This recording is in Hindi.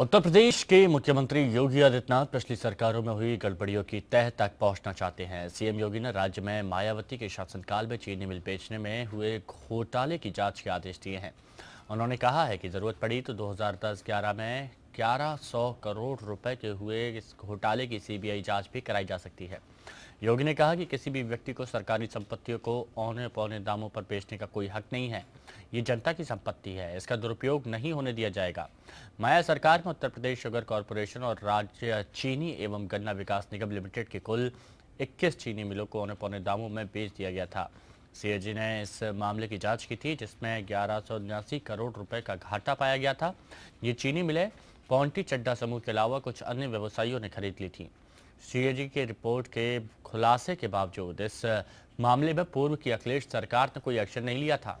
उत्तर प्रदेश के मुख्यमंत्री योगी आदित्यनाथ पिछली सरकारों में हुई गड़बड़ियों की तह तक पहुंचना चाहते हैं सीएम योगी ने राज्य में मायावती के शासनकाल में चीनी मिल बेचने में हुए घोटाले की जांच के आदेश दिए हैं उन्होंने कहा है कि जरूरत पड़ी तो 2010-11 में 1100 करोड़ रुपए के हुए इस घोटाले की सीबीआई जांच भी कराई जा सकती है योगी ने कहा कि किसी भी व्यक्ति को सरकारी संपत्तियों को औने पौने दामों पर बेचने का कोई हक नहीं है ये जनता की संपत्ति है इसका दुरुपयोग नहीं होने दिया जाएगा माया सरकार में उत्तर प्रदेश शुगर कॉरपोरेशन और राज्य चीनी एवं गन्ना विकास निगम लिमिटेड के कुल 21 चीनी मिलों को औने पौने दामों में बेच दिया गया था सीएजी ने इस मामले की जांच की थी जिसमें ग्यारह करोड़ रुपए का घाटा पाया गया था ये चीनी मिले पौंटी चड्डा समूह के अलावा कुछ अन्य व्यवसायियों ने खरीद ली थी सीएजी की रिपोर्ट के खुलासे के बावजूद इस मामले में पूर्व की अखिलेश सरकार ने कोई एक्शन नहीं लिया था